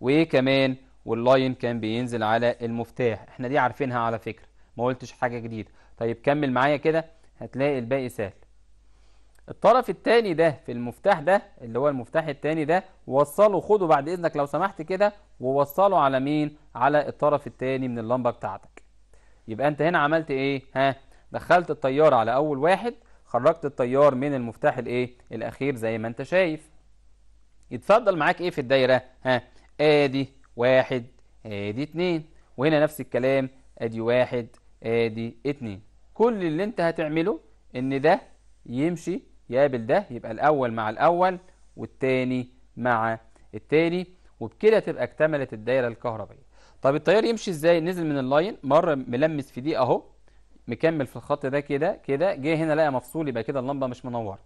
Speaker 1: وكمان واللاين كان بينزل على المفتاح احنا دي عارفينها على فكره ما قلتش حاجه جديده طيب كمل معايا كده هتلاقي الباقي سهل الطرف الثاني ده في المفتاح ده اللي هو المفتاح الثاني ده وصله خده بعد اذنك لو سمحت كده ووصله على مين على الطرف الثاني من اللمبه بتاعتك يبقى انت هنا عملت ايه ها دخلت التيار على أول واحد خرجت التيار من المفتاح الايه الأخير زي ما أنت شايف يتفضل معاك إيه في الدايرة ها آدي واحد آدي اتنين وهنا نفس الكلام آدي واحد آدي اتنين كل اللي أنت هتعمله إن ده يمشي يقابل ده يبقى الأول مع الأول والتاني مع التاني وبكده تبقى اكتملت الدايرة الكهربائية طب التيار يمشي ازاي نزل من اللاين مره ملمس في دي اهو مكمل في الخط ده كده كده جه هنا لقى مفصول يبقى كده اللمبه مش منوره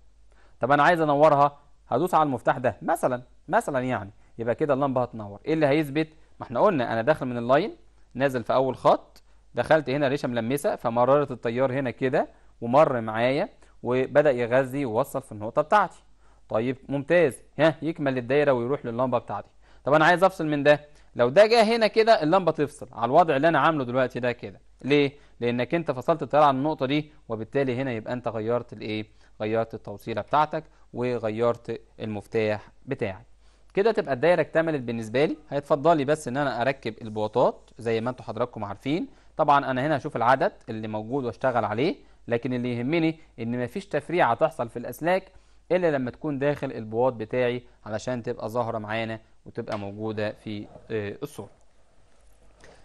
Speaker 1: طب انا عايز انورها هدوس على المفتاح ده مثلا مثلا يعني يبقى كده اللمبه هتنور ايه اللي هيثبت ما احنا قلنا انا داخل من اللاين نازل في اول خط دخلت هنا ريشه ملمسه فمررت التيار هنا كده ومر معايا وبدا يغذي ووصل في النقطه بتاعتي طيب ممتاز ها يكمل الدايره ويروح لللمبه بتاعتي طب انا عايز افصل من ده لو ده جه هنا كده اللمبه تفصل على الوضع اللي انا عامله دلوقتي ده كده ليه لأنك أنت فصلت التيار عن النقطة دي وبالتالي هنا يبقى أنت غيرت الإيه؟ غيرت التوصيلة بتاعتك وغيرت المفتاح بتاعك كده تبقى الدايره اكتملت بالنسبه لي هيتفضل لي بس ان انا اركب البواطات زي ما انتم حضراتكم عارفين طبعا انا هنا هشوف العدد اللي موجود واشتغل عليه لكن اللي يهمني ان مفيش تفريعه تحصل في الاسلاك الا لما تكون داخل البواط بتاعي علشان تبقى ظاهره معانا وتبقى موجوده في آه، الصوره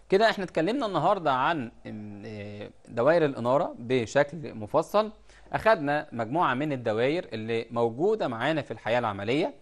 Speaker 1: كده احنا اتكلمنا النهارده عن آه، دوائر الاناره بشكل مفصل اخدنا مجموعه من الدوائر اللي موجوده معانا في الحياه العمليه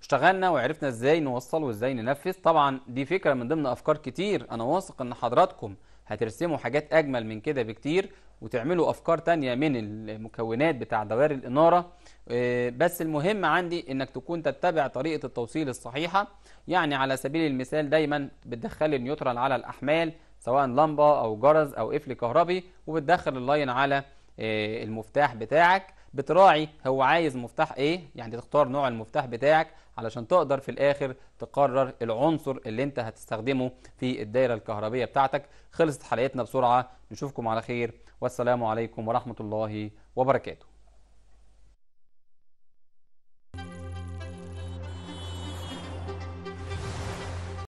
Speaker 1: اشتغلنا وعرفنا ازاي نوصل وازاي ننفذ طبعا دي فكره من ضمن افكار كتير انا واثق ان حضراتكم هترسموا حاجات أجمل من كده بكتير وتعملوا أفكار تانية من المكونات بتاع دوائر الإنارة آه، بس المهم عندي إنك تكون تتبع طريقة التوصيل الصحيحة يعني على سبيل المثال دايما بتدخل النيوترال على الأحمال سواء لمبة أو جرس أو قفل كهربي وبتدخل اللاين على آه، المفتاح بتاعك بتراعي هو عايز مفتاح ايه يعني تختار نوع المفتاح بتاعك علشان تقدر في الاخر تقرر العنصر اللي انت هتستخدمه في الدائره الكهربيه بتاعتك خلصت حلقتنا بسرعه نشوفكم على خير والسلام عليكم ورحمه الله وبركاته